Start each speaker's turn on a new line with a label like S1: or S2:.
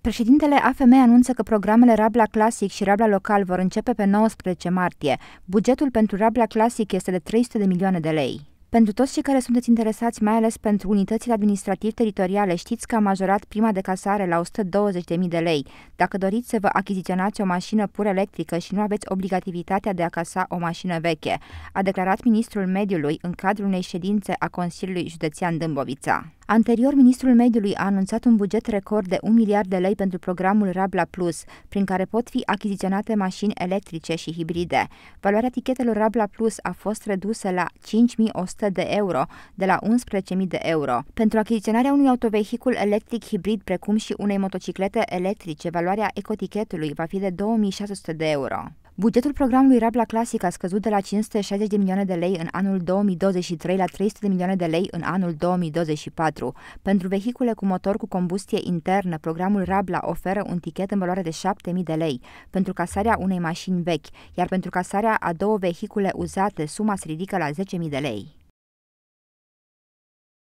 S1: Președintele AFM anunță că programele Rabla Classic și Rabla Local vor începe pe 19 martie. Bugetul pentru Rabla Classic este de 300 de milioane de lei. Pentru toți cei care sunteți interesați, mai ales pentru unitățile administrativ-teritoriale, știți că am majorat prima de casare la 120.000 de lei. Dacă doriți să vă achiziționați o mașină pur electrică și nu aveți obligativitatea de a casa o mașină veche, a declarat ministrul mediului în cadrul unei ședințe a Consiliului Județean Dâmbovița. Anterior, ministrul mediului a anunțat un buget record de 1 miliard de lei pentru programul Rabla Plus, prin care pot fi achiziționate mașini electrice și hibride. Valoarea tichetelor Rabla Plus a fost redusă la 5100 100 de euro, de la 11.000 de euro. Pentru achiziționarea unui autovehicul electric hibrid, precum și unei motociclete electrice, valoarea ecotichetului va fi de 2600 de euro. Bugetul programului Rabla Classic a scăzut de la 560 de milioane de lei în anul 2023 la 300 de milioane de lei în anul 2024. Pentru vehicule cu motor cu combustie internă, programul Rabla oferă un tichet în valoare de 7000 de lei pentru casarea unei mașini vechi, iar pentru casarea a două vehicule uzate, suma se ridică la 10.000 de lei.